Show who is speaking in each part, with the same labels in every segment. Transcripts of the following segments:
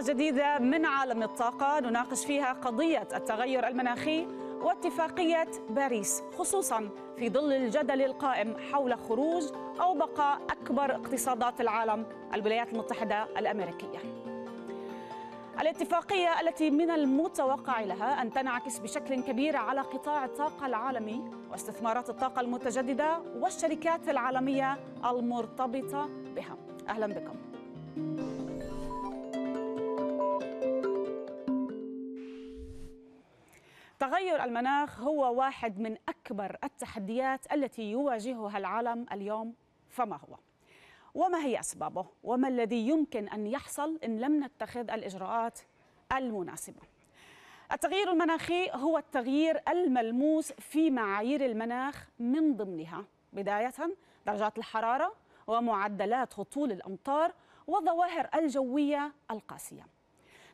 Speaker 1: جديدة من عالم الطاقة نناقش فيها قضية التغير المناخي واتفاقية باريس خصوصا في ظل الجدل القائم حول خروج أو بقاء أكبر اقتصادات العالم الولايات المتحدة الأمريكية الاتفاقية التي من المتوقع لها أن تنعكس بشكل كبير على قطاع الطاقة العالمي واستثمارات الطاقة المتجددة والشركات العالمية المرتبطة بها أهلا بكم تغير المناخ هو واحد من أكبر التحديات التي يواجهها العالم اليوم فما هو؟ وما هي أسبابه؟ وما الذي يمكن أن يحصل إن لم نتخذ الإجراءات المناسبة؟ التغيير المناخي هو التغيير الملموس في معايير المناخ من ضمنها بداية درجات الحرارة ومعدلات هطول الأمطار والظواهر الجوية القاسية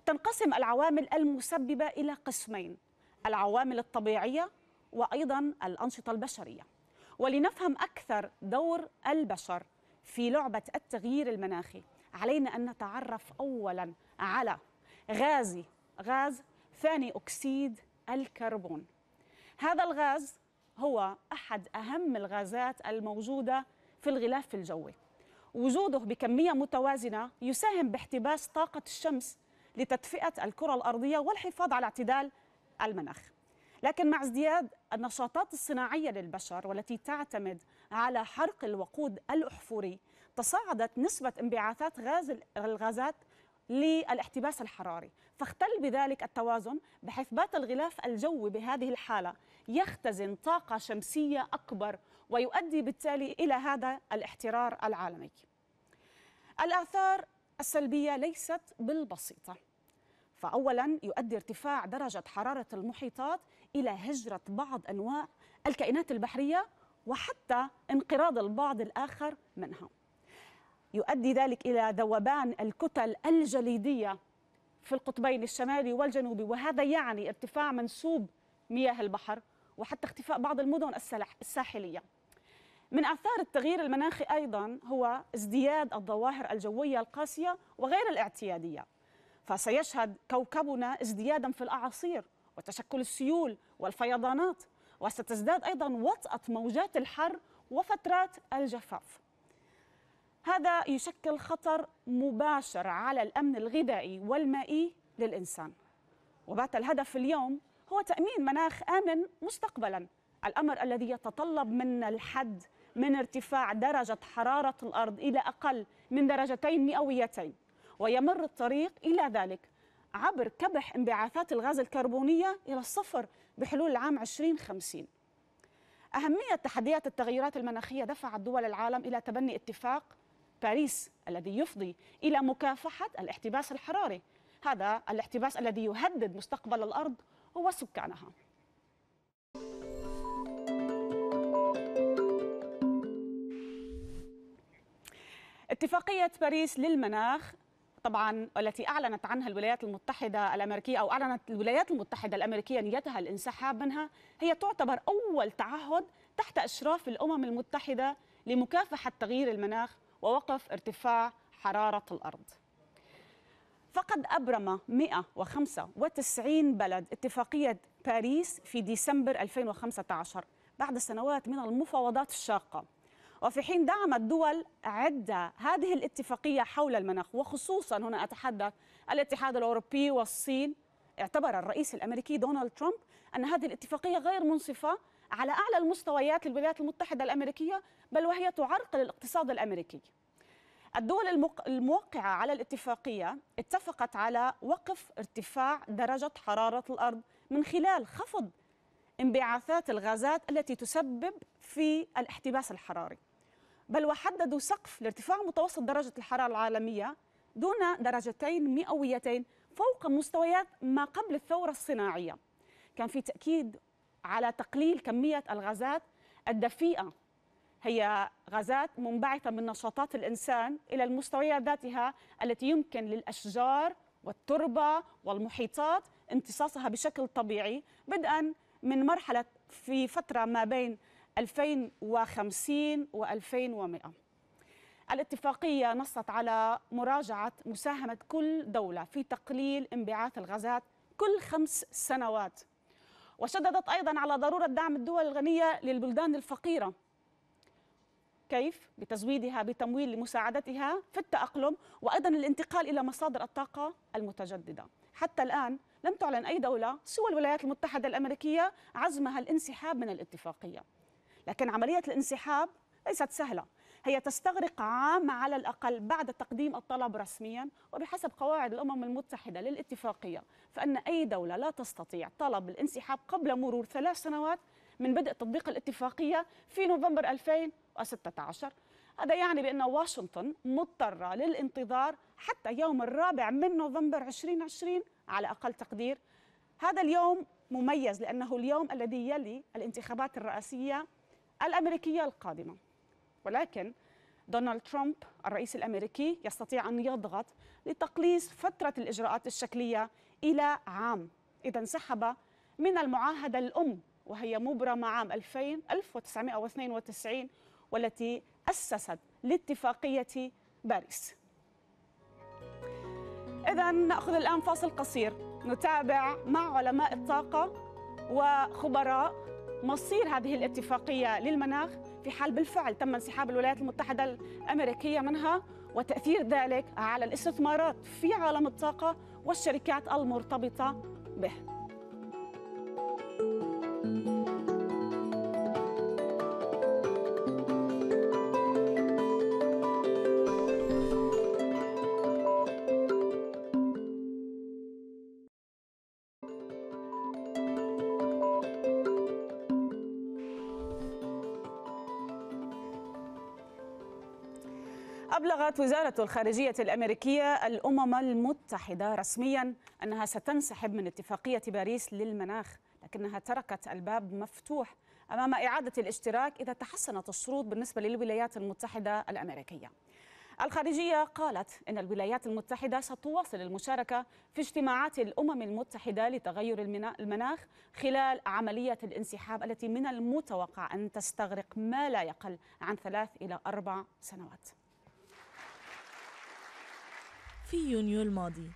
Speaker 1: تنقسم العوامل المسببة إلى قسمين العوامل الطبيعية وأيضا الأنشطة البشرية ولنفهم أكثر دور البشر في لعبة التغيير المناخي علينا أن نتعرف أولا على غازي غاز ثاني أكسيد الكربون هذا الغاز هو أحد أهم الغازات الموجودة في الغلاف الجوي وجوده بكمية متوازنة يساهم باحتباس طاقة الشمس لتدفئة الكرة الأرضية والحفاظ على اعتدال المناخ لكن مع ازدياد النشاطات الصناعيه للبشر والتي تعتمد على حرق الوقود الاحفوري تصاعدت نسبه انبعاثات غاز الغازات للاحتباس الحراري فاختل بذلك التوازن بحيث بات الغلاف الجوي بهذه الحالة يختزن طاقة شمسية أكبر ويؤدي بالتالي إلى هذا الاحترار العالمي الآثار السلبية ليست بالبسيطة فأولا يؤدي ارتفاع درجة حرارة المحيطات إلى هجرة بعض أنواع الكائنات البحرية وحتى انقراض البعض الآخر منها يؤدي ذلك إلى ذوبان الكتل الجليدية في القطبين الشمالي والجنوبي وهذا يعني ارتفاع منسوب مياه البحر وحتى اختفاء بعض المدن الساحلية من آثار التغيير المناخي أيضا هو ازدياد الظواهر الجوية القاسية وغير الاعتيادية فسيشهد كوكبنا ازديادا في الأعاصير وتشكل السيول والفيضانات وستزداد أيضا وطأة موجات الحر وفترات الجفاف هذا يشكل خطر مباشر على الأمن الغذائي والمائي للإنسان وبات الهدف اليوم هو تأمين مناخ آمن مستقبلا الأمر الذي يتطلب منا الحد من ارتفاع درجة حرارة الأرض إلى أقل من درجتين مئويتين ويمر الطريق إلى ذلك عبر كبح انبعاثات الغاز الكربونية إلى الصفر بحلول العام 2050 أهمية تحديات التغيرات المناخية دفعت دول العالم إلى تبني اتفاق باريس الذي يفضي إلى مكافحة الاحتباس الحراري هذا الاحتباس الذي يهدد مستقبل الأرض وسكانها اتفاقية باريس للمناخ طبعا التي اعلنت عنها الولايات المتحده الامريكيه او اعلنت الولايات المتحده الامريكيه نيتها الانسحاب منها هي تعتبر اول تعهد تحت اشراف الامم المتحده لمكافحه تغيير المناخ ووقف ارتفاع حراره الارض. فقد ابرم 195 بلد اتفاقيه باريس في ديسمبر 2015 بعد سنوات من المفاوضات الشاقه. وفي حين دعمت دول عدة هذه الاتفاقية حول المناخ وخصوصا هنا أتحدث الاتحاد الأوروبي والصين اعتبر الرئيس الأمريكي دونالد ترامب أن هذه الاتفاقية غير منصفة على أعلى المستويات للولايات المتحدة الأمريكية بل وهي تعرقل الاقتصاد الأمريكي الدول الموقعة على الاتفاقية اتفقت على وقف ارتفاع درجة حرارة الأرض من خلال خفض انبعاثات الغازات التي تسبب في الاحتباس الحراري بل وحددوا سقف لارتفاع متوسط درجة الحرارة العالمية دون درجتين مئويتين فوق مستويات ما قبل الثورة الصناعية كان في تأكيد على تقليل كمية الغازات الدفيئة هي غازات منبعثة من نشاطات الإنسان إلى المستويات ذاتها التي يمكن للأشجار والتربة والمحيطات امتصاصها بشكل طبيعي بدءا من مرحلة في فترة ما بين 2050 و2100 الاتفاقية نصت على مراجعة مساهمة كل دولة في تقليل انبعاث الغازات كل خمس سنوات وشددت أيضا على ضرورة دعم الدول الغنية للبلدان الفقيرة كيف؟ بتزويدها بتمويل لمساعدتها في التأقلم وأيضا الانتقال إلى مصادر الطاقة المتجددة حتى الآن لم تعلن أي دولة سوى الولايات المتحدة الأمريكية عزمها الانسحاب من الاتفاقية لكن عملية الانسحاب ليست سهلة هي تستغرق عام على الأقل بعد تقديم الطلب رسميا وبحسب قواعد الأمم المتحدة للاتفاقية فأن أي دولة لا تستطيع طلب الانسحاب قبل مرور ثلاث سنوات من بدء تطبيق الاتفاقية في نوفمبر 2016 هذا يعني بأن واشنطن مضطرة للانتظار حتى يوم الرابع من نوفمبر 2020 على أقل تقدير هذا اليوم مميز لأنه اليوم الذي يلي الانتخابات الرئاسية الأمريكية القادمة ولكن دونالد ترامب الرئيس الأمريكي يستطيع أن يضغط لتقليص فترة الإجراءات الشكلية إلى عام إذا انسحب من المعاهدة الأم وهي مبرمة عام 2000 1992 والتي أسست لاتفاقية باريس إذا نأخذ الآن فاصل قصير نتابع مع علماء الطاقة وخبراء مصير هذه الاتفاقية للمناخ في حال بالفعل تم انسحاب الولايات المتحدة الأمريكية منها وتأثير ذلك على الاستثمارات في عالم الطاقة والشركات المرتبطة به أبلغت وزارة الخارجية الأمريكية الأمم المتحدة رسميا أنها ستنسحب من اتفاقية باريس للمناخ لكنها تركت الباب مفتوح أمام إعادة الاشتراك إذا تحسنت الشروط بالنسبة للولايات المتحدة الأمريكية الخارجية قالت إن الولايات المتحدة ستواصل المشاركة في اجتماعات الأمم المتحدة لتغير المناخ خلال عملية الانسحاب التي من المتوقع أن تستغرق ما لا يقل عن ثلاث إلى أربع سنوات
Speaker 2: في يونيو الماضي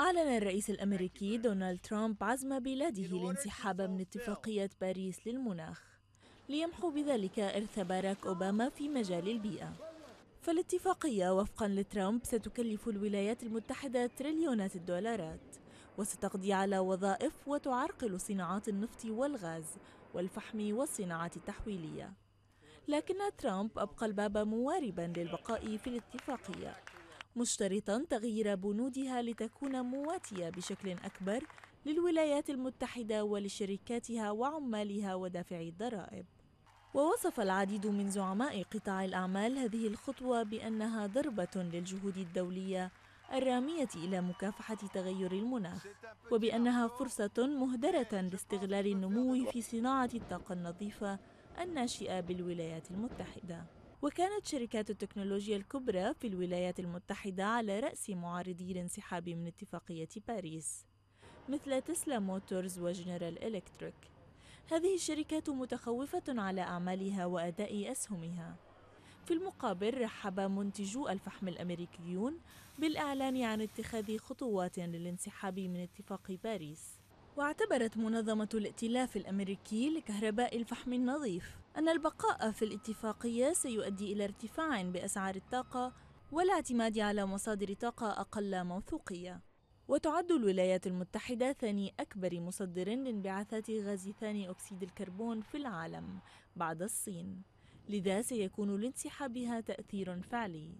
Speaker 2: أعلن الرئيس الأمريكي دونالد ترامب عزم بلاده الانسحاب من اتفاقية باريس للمناخ ليمحو بذلك إرث باراك أوباما في مجال البيئة فالاتفاقية وفقا لترامب ستكلف الولايات المتحدة تريليونات الدولارات وستقضي على وظائف وتعرقل صناعات النفط والغاز والفحم والصناعات التحويلية لكن ترامب أبقى الباب مواربا للبقاء في الاتفاقية مشترطا تغيير بنودها لتكون مواتية بشكل أكبر للولايات المتحدة ولشركاتها وعمالها ودافعي الضرائب ووصف العديد من زعماء قطاع الأعمال هذه الخطوة بأنها ضربة للجهود الدولية الرامية إلى مكافحة تغير المناخ وبأنها فرصة مهدرة لاستغلال النمو في صناعة الطاقة النظيفة الناشئة بالولايات المتحدة وكانت شركات التكنولوجيا الكبرى في الولايات المتحدة على رأس معارضي الانسحاب من اتفاقية باريس مثل تسلا موتورز وجنرال إلكتريك هذه الشركات متخوفة على أعمالها وأداء أسهمها في المقابل رحب منتجو الفحم الأمريكيون بالإعلان عن اتخاذ خطوات للانسحاب من اتفاق باريس واعتبرت منظمة الائتلاف الأمريكي لكهرباء الفحم النظيف أن البقاء في الاتفاقية سيؤدي إلى ارتفاع بأسعار الطاقة والاعتماد على مصادر طاقة أقل موثوقية. وتعد الولايات المتحدة ثاني أكبر مصدر لانبعاثات غاز ثاني أكسيد الكربون في العالم بعد الصين، لذا سيكون لانسحابها تأثير فعلي.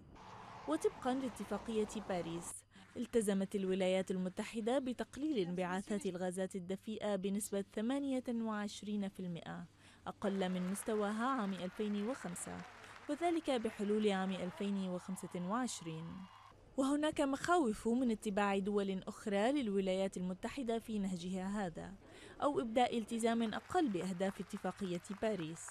Speaker 2: وطبقا لاتفاقية باريس، التزمت الولايات المتحدة بتقليل انبعاثات الغازات الدفيئة بنسبة 28%. أقل من مستواها عام 2005 وذلك بحلول عام 2025 وهناك مخاوف من اتباع دول أخرى للولايات المتحدة في نهجها هذا أو إبداء التزام أقل بأهداف اتفاقية باريس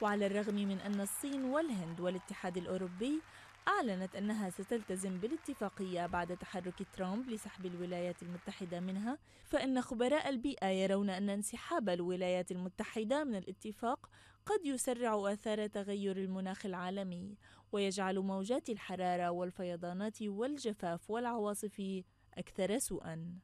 Speaker 2: وعلى الرغم من أن الصين والهند والاتحاد الأوروبي أعلنت أنها ستلتزم بالاتفاقية بعد تحرك ترامب لسحب الولايات المتحدة منها، فإن خبراء البيئة يرون أن انسحاب الولايات المتحدة من الاتفاق قد يسرع آثار تغير المناخ العالمي، ويجعل موجات الحرارة والفيضانات والجفاف والعواصف أكثر سوءًا.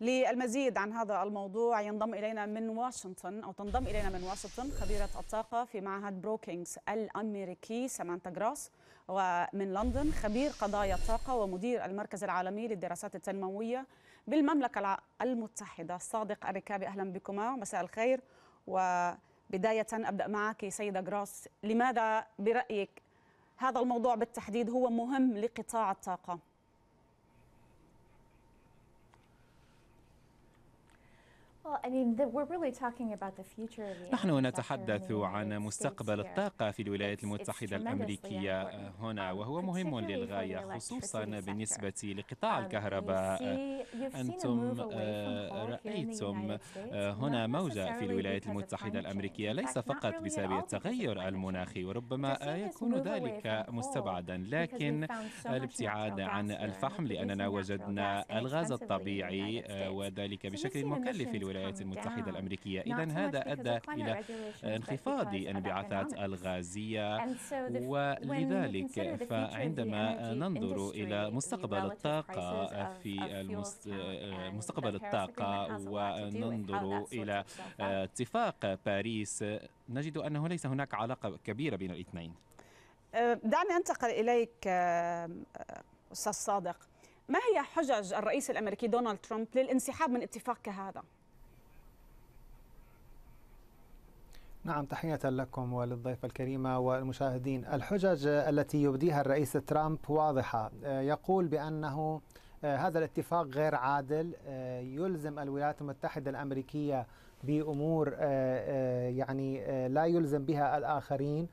Speaker 1: للمزيد عن هذا الموضوع ينضم إلينا من واشنطن أو تنضم إلينا من واشنطن خبيرة الطاقة في معهد بروكينغز الأمريكي سامانتا جراس ومن لندن خبير قضايا الطاقة ومدير المركز العالمي للدراسات التنموية بالمملكة المتحدة صادق الركابي أهلا بكما مساء الخير وبداية أبدأ معك سيدة جراس لماذا برأيك هذا الموضوع بالتحديد هو مهم لقطاع الطاقة؟
Speaker 2: نحن نتحدث
Speaker 3: عن مستقبل الطاقة في الولايات المتحدة الأمريكية آه، هنا um, وهو مهم للغاية خصوصا بالنسبة لقطاع um, الكهرباء أنتم آه، رأيتم آه، هنا موجة في الولايات المتحدة الأمريكية ليس فقط بسبب التغير المناخي وربما يكون ذلك مستبعدا لكن الابتعاد عن الفحم لأننا وجدنا الغاز الطبيعي وذلك بشكل مكلف في الولايات الولايات المتحدة نعم. الأمريكية إذا هذا أدى إلى انخفاض الانبعاثات الغازية ولذلك فعندما ننظر إلى مستقبل الطاقة في المست... آه، مستقبل الطاقة وننظر إلى اتفاق باريس نجد أنه ليس هناك علاقة كبيرة بين الاثنين
Speaker 1: أه، دعني أنتقل إليك أه، أستاذ صادق ما هي حجج الرئيس الأمريكي دونالد ترامب للانسحاب من اتفاق كهذا؟
Speaker 4: نعم تحية لكم وللضيفة الكريمة والمشاهدين الحجج التي يبديها الرئيس ترامب واضحة آه، يقول بأنه آه، هذا الاتفاق غير عادل آه، يلزم الولايات المتحدة الأمريكية بأمور يعني لا يلزم بها الآخرين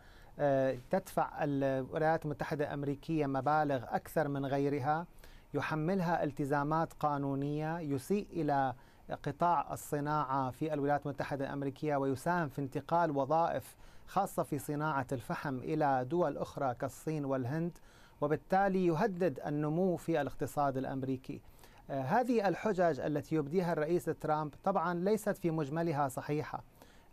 Speaker 4: تدفع الولايات المتحدة الأمريكية مبالغ أكثر من غيرها يحملها التزامات قانونية يسيء إلى قطاع الصناعة في الولايات المتحدة الأمريكية ويساهم في انتقال وظائف خاصة في صناعة الفحم إلى دول أخرى كالصين والهند وبالتالي يهدد النمو في الاقتصاد الأمريكي آه، هذه الحجج التي يبديها الرئيس ترامب طبعا ليست في مجملها صحيحة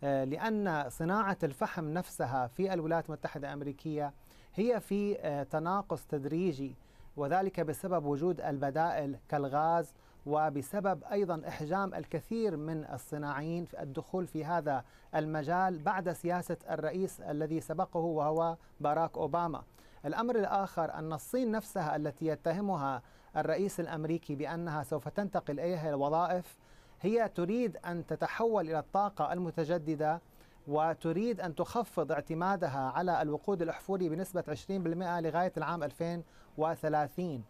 Speaker 4: آه، لأن صناعة الفحم نفسها في الولايات المتحدة الأمريكية هي في آه، تناقص تدريجي وذلك بسبب وجود البدائل كالغاز وبسبب ايضا احجام الكثير من الصناعيين في الدخول في هذا المجال بعد سياسه الرئيس الذي سبقه وهو باراك اوباما. الامر الاخر ان الصين نفسها التي يتهمها الرئيس الامريكي بانها سوف تنتقل اليها الوظائف هي تريد ان تتحول الى الطاقه المتجدده وتريد أن تخفض اعتمادها على الوقود الأحفوري بنسبة 20% لغاية العام 2030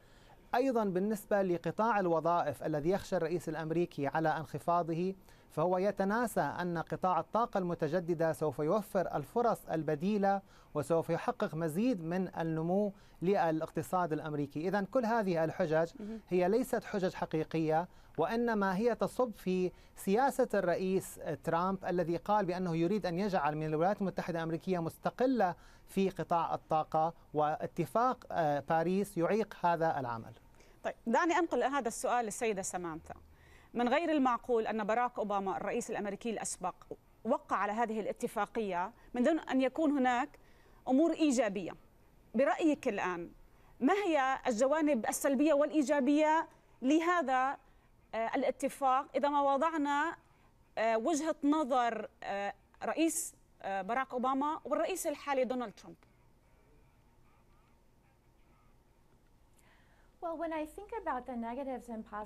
Speaker 4: أيضا بالنسبة لقطاع الوظائف الذي يخشى الرئيس الأمريكي على انخفاضه فهو يتناسى أن قطاع الطاقة المتجددة سوف يوفر الفرص البديلة وسوف يحقق مزيد من النمو للاقتصاد الأمريكي إذا كل هذه الحجج هي ليست حجج حقيقية وإنما هي تصب في سياسة الرئيس ترامب الذي قال بأنه يريد أن يجعل من الولايات المتحدة الأمريكية مستقلة في قطاع الطاقة واتفاق آه، باريس يعيق هذا العمل طيب دعني أنقل هذا السؤال للسيدة سمانتا
Speaker 1: من غير المعقول أن باراك أوباما الرئيس الأمريكي الأسبق وقع على هذه الاتفاقية من دون أن يكون هناك أمور إيجابية برأيك الآن ما هي الجوانب السلبية والإيجابية لهذا آه، الاتفاق إذا ما وضعنا آه، وجهة نظر آه، رئيس باراك أوباما والرئيس الحالي دونالد ترامب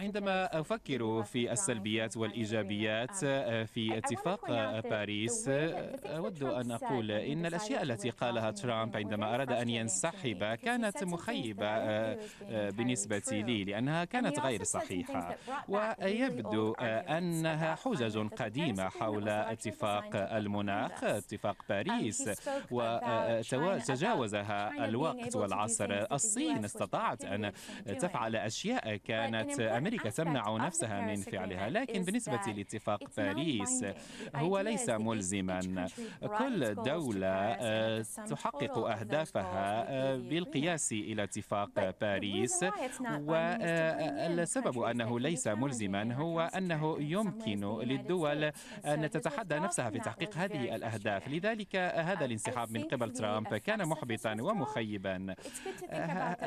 Speaker 3: عندما أفكر في السلبيات والإيجابيات um, آه، في اتفاق باريس آه، أود أن أقول إن الأشياء التي قالها ترامب عندما أراد أن ينسحب كانت مخيبة آه، بالنسبة لي لأنها كانت غير صحيحة ويبدو أنها حجج قديمة حول اتفاق المناخ um, اتفاق باريس وتجاوزها الوقت والعصر الصين استطاعت أن تفعل أشياء كانت أمريكا تمنع نفسها من فعلها لكن بالنسبة لاتفاق باريس هو ليس ملزما كل دولة آه، تحقق أهدافها آه، بالقياس إلى اتفاق باريس والسبب آه، أنه ليس ملزما هو أنه يمكن للدول أن تتحدى نفسها في تحقيق هذه الأهداف لذلك هذا الانسحاب من قبل ترامب كان محبطا ومخيبا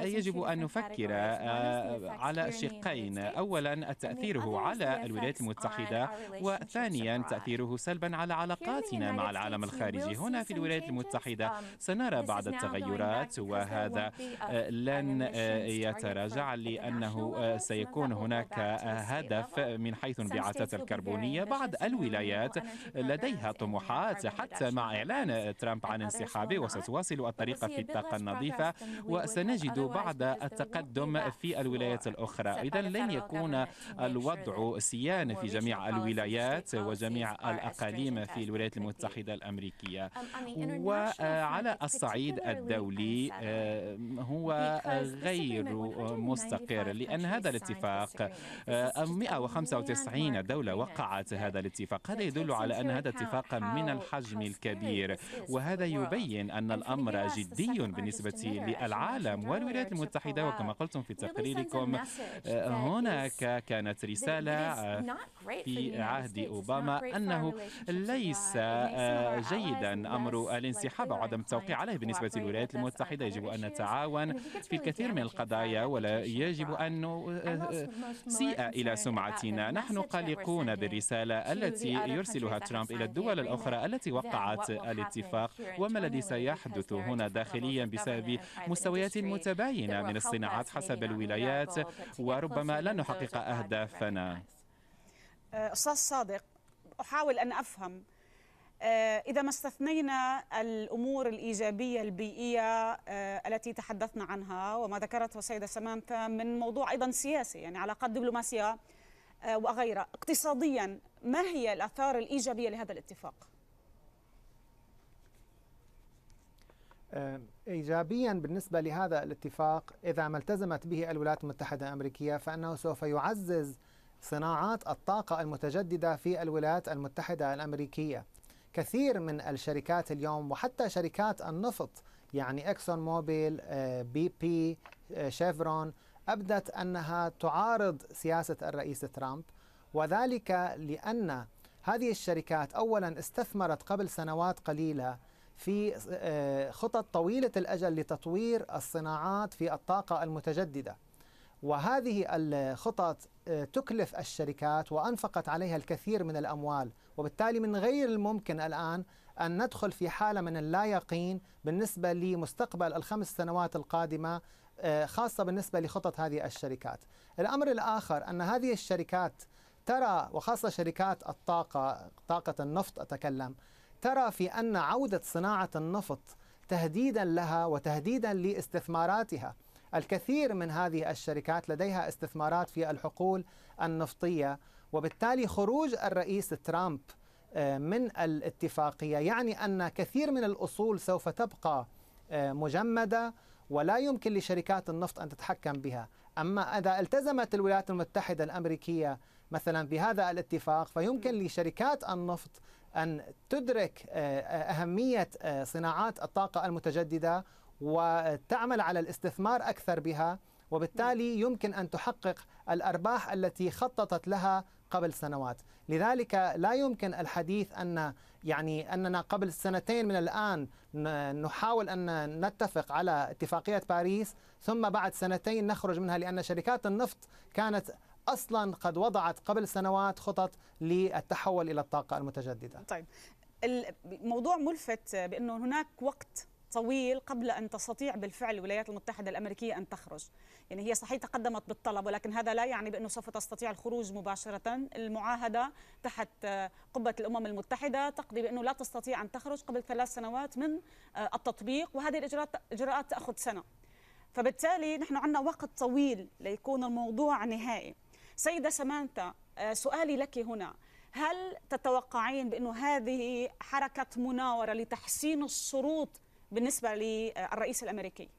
Speaker 3: يجب أن نفكر آه، آه، على شقين أولا تأثيره على الولايات المتحدة وثانيا تأثيره سلبا على علاقاتنا مع العالم الخارجي هنا في الولايات المتحدة um, سنرى بعض التغيرات وهذا آه، لن يتراجع لأنه سيكون هناك هدف من حيث انبعاثات الكربونية بعض الولايات لديها طموحات حتى مع إعلان ترامب عن انسحابه وستواصل الطريقة في الطاقة النظيفة وسنجد بعض التقدم في الولايات الأخرى إذا لن يكون الوضع سيان في جميع الولايات وجميع الأقاليم في الولايات المتحدة الأمريكية وعلى الصعيد الدولي آه، هو غير مستقر لأن هذا الاتفاق 195 آه، دولة وقعت هذا الاتفاق هذا يدل على أن هذا اتفاق من الحجم الكبير وهذا يبين أن الأمر جدي بالنسبة للعالم والولايات المتحدة وكما قلتم في تقريركم آه، هناك كانت رسالة آه،
Speaker 4: في عهد أوباما أنه
Speaker 3: ليس آه، جيدا أمر الانسحاب وعدم التوقيع عليه بالنسبة للولايات المتحدة يجب أن نتعاون في الكثير من القضايا ولا يجب أن نسيء إلى سمعتنا نحن قلقون بالرسالة التي يرسلها ترامب إلى الدول الأخرى التي وقعت الاتفاق وما الذي سيحدث هنا داخليا بسبب مستويات متباينة من الصناعات حسب حسب الولايات وربما لن نحقق أهدافنا
Speaker 1: أستاذ صادق أحاول أن أفهم آه، إذا ما استثنينا الأمور الإيجابية البيئية آه، التي تحدثنا عنها وما ذكرته السيدة سمانثا من موضوع أيضا سياسي يعني علاقات دبلوماسية آه، وغيرها اقتصاديا ما هي الآثار الإيجابية لهذا الاتفاق؟
Speaker 4: إيجابيا بالنسبة لهذا الاتفاق إذا ما التزمت به الولايات المتحدة الأمريكية فإنه سوف يعزز صناعات الطاقة المتجددة في الولايات المتحدة الأمريكية كثير من الشركات اليوم وحتى شركات النفط يعني اكسون موبيل آه، بي بي آه، شيفرون ابدت انها تعارض سياسه الرئيس ترامب وذلك لان هذه الشركات اولا استثمرت قبل سنوات قليله في آه، خطط طويلة الأجل لتطوير الصناعات في الطاقة المتجددة وهذه الخطط آه، تكلف الشركات وأنفقت عليها الكثير من الأموال وبالتالي من غير الممكن الآن أن ندخل في حالة من اللا يقين بالنسبة لمستقبل الخمس سنوات القادمة آه، خاصة بالنسبة لخطط هذه الشركات الأمر الآخر أن هذه الشركات ترى وخاصة شركات الطاقة طاقة النفط أتكلم ترى في أن عودة صناعة النفط تهديدا لها وتهديدا لاستثماراتها الكثير من هذه الشركات لديها استثمارات في الحقول النفطية وبالتالي خروج الرئيس ترامب آه، من الاتفاقية يعني أن كثير من الأصول سوف تبقى آه، مجمدة ولا يمكن لشركات النفط أن تتحكم بها أما إذا التزمت الولايات المتحدة الأمريكية مثلا بهذا الاتفاق فيمكن لشركات النفط أن تدرك آه، آه، أهمية آه، صناعات الطاقة المتجددة وتعمل على الاستثمار أكثر بها وبالتالي يمكن أن تحقق الأرباح التي خططت لها قبل سنوات لذلك لا يمكن الحديث أن يعني أننا قبل سنتين من الآن نحاول أن نتفق على اتفاقية باريس ثم بعد سنتين نخرج منها لأن شركات النفط كانت اصلا قد وضعت قبل سنوات خطط للتحول الى الطاقه المتجدده. طيب
Speaker 1: الموضوع ملفت بانه هناك وقت طويل قبل ان تستطيع بالفعل الولايات المتحده الامريكيه ان تخرج، يعني هي صحيح تقدمت بالطلب ولكن هذا لا يعني بانه سوف تستطيع الخروج مباشره، المعاهده تحت قبه الامم المتحده تقضي بانه لا تستطيع ان تخرج قبل ثلاث سنوات من التطبيق وهذه الاجراءات اجراءات تاخذ سنه. فبالتالي نحن عندنا وقت طويل ليكون الموضوع نهائي. سيدة سمانتا آه، سؤالي لك هنا هل تتوقعين بأنه هذه حركة مناورة لتحسين الشروط بالنسبة للرئيس الأمريكي؟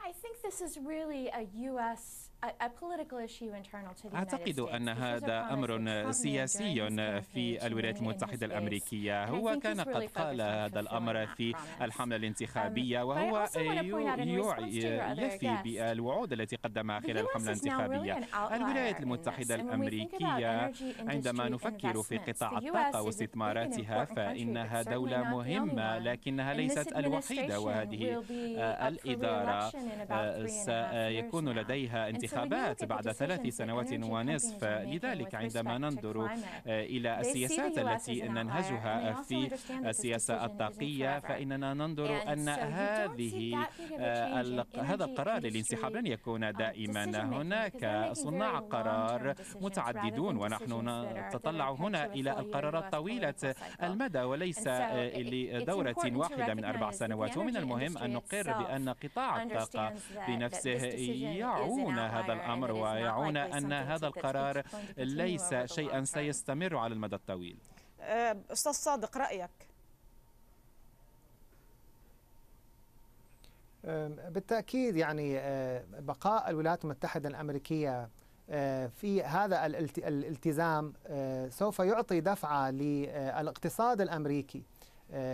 Speaker 2: I think this is really a U.S. أعتقد أن هذا أمر سياسي
Speaker 3: في الولايات المتحدة الأمريكية هو كان قد قال هذا الأمر في الحملة um, الانتخابية وهو يفي بالوعود التي قدمها خلال الحملة الانتخابية الولايات المتحدة الأمريكية عندما نفكر في قطاع الطاقة واستثماراتها فإنها دولة مهمة لكنها ليست الوحيدة وهذه الإدارة آه، سيكون لديها انتخابات الانتخابات بعد ثلاث سنوات ونصف لذلك عندما ننظر إلى السياسات التي ننهجها في السياسة الطاقية فإننا ننظر أن هذه آه، هذا القرار للانسحاب لن يكون um, دائما هناك صناع قرار متعددون ونحن نتطلع هنا إلى القرارات طويلة المدى وليس آه، لدورة واحدة من أربع سنوات ومن المهم أن نقر بأن قطاع الطاقة بنفسه يعون هذا الأمر ويعون أن هذا القرار ليس شيئا سيستمر على المدى الطويل
Speaker 1: أه، أستاذ صادق رأيك
Speaker 4: أه، بالتأكيد يعني أه، بقاء الولايات المتحدة الأمريكية في هذا الالتزام سوف يعطي دفعة للاقتصاد الأمريكي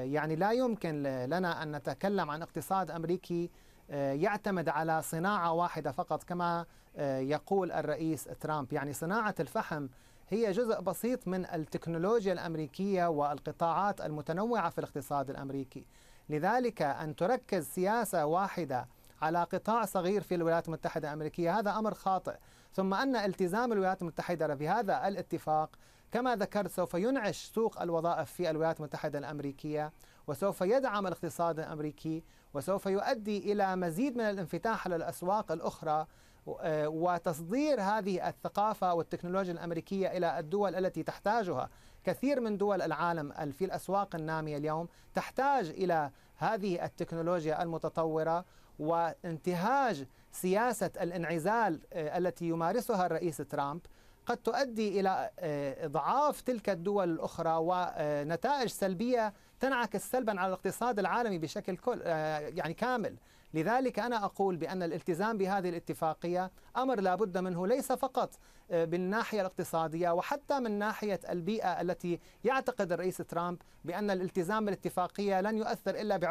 Speaker 4: يعني لا يمكن لنا أن نتكلم عن اقتصاد أمريكي آه، يعتمد على صناعة واحدة فقط كما آه، يقول الرئيس ترامب يعني صناعة الفحم هي جزء بسيط من التكنولوجيا الأمريكية والقطاعات المتنوعة في الاقتصاد الأمريكي لذلك أن تركز سياسة واحدة على قطاع صغير في الولايات المتحدة الأمريكية هذا أمر خاطئ ثم أن التزام الولايات المتحدة بهذا الاتفاق كما ذكرت سوف ينعش سوق الوظائف في الولايات المتحدة الأمريكية وسوف يدعم الاقتصاد الامريكي وسوف يؤدي الى مزيد من الانفتاح على الاسواق الاخرى آه، وتصدير هذه الثقافه والتكنولوجيا الامريكيه الى الدول التي تحتاجها، كثير من دول العالم في الاسواق الناميه اليوم تحتاج الى هذه التكنولوجيا المتطوره وانتهاج سياسه الانعزال آه، التي يمارسها الرئيس ترامب قد تؤدي إلى آه، إضعاف تلك الدول الأخرى ونتائج آه، سلبية تنعكس سلبا على الاقتصاد العالمي بشكل كل آه، يعني كامل لذلك أنا أقول بأن الالتزام بهذه الاتفاقية أمر لا بد منه ليس فقط بالناحية الاقتصادية وحتى من ناحية البيئة التي يعتقد الرئيس ترامب بأن الالتزام بالاتفاقية لن يؤثر إلا ب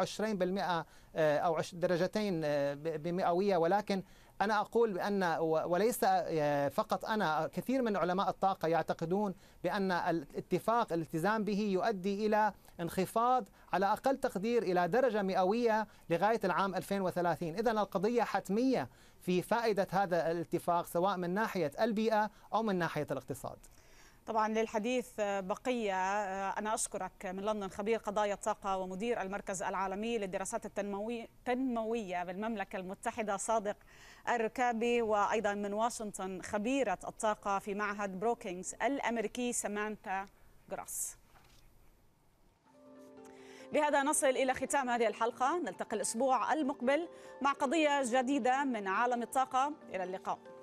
Speaker 4: 20% أو درجتين بمئوية ولكن أنا أقول بأن وليس آه، فقط أنا كثير من علماء الطاقة يعتقدون بأن الاتفاق الالتزام به يؤدي إلى انخفاض على أقل تقدير إلى درجة مئوية لغاية العام 2030 إذا القضية حتمية في فائدة هذا الاتفاق سواء من ناحية البيئة أو من ناحية الاقتصاد
Speaker 1: طبعا للحديث آه، بقية آه، أنا أشكرك من لندن خبير قضايا الطاقة ومدير المركز العالمي للدراسات التنموية بالمملكة المتحدة صادق الركابي وأيضا من واشنطن خبيرة الطاقة في معهد بروكينغز الأمريكي سمانتا جراس بهذا نصل إلى ختام هذه الحلقة نلتقي الأسبوع المقبل مع قضية جديدة من عالم الطاقة إلى اللقاء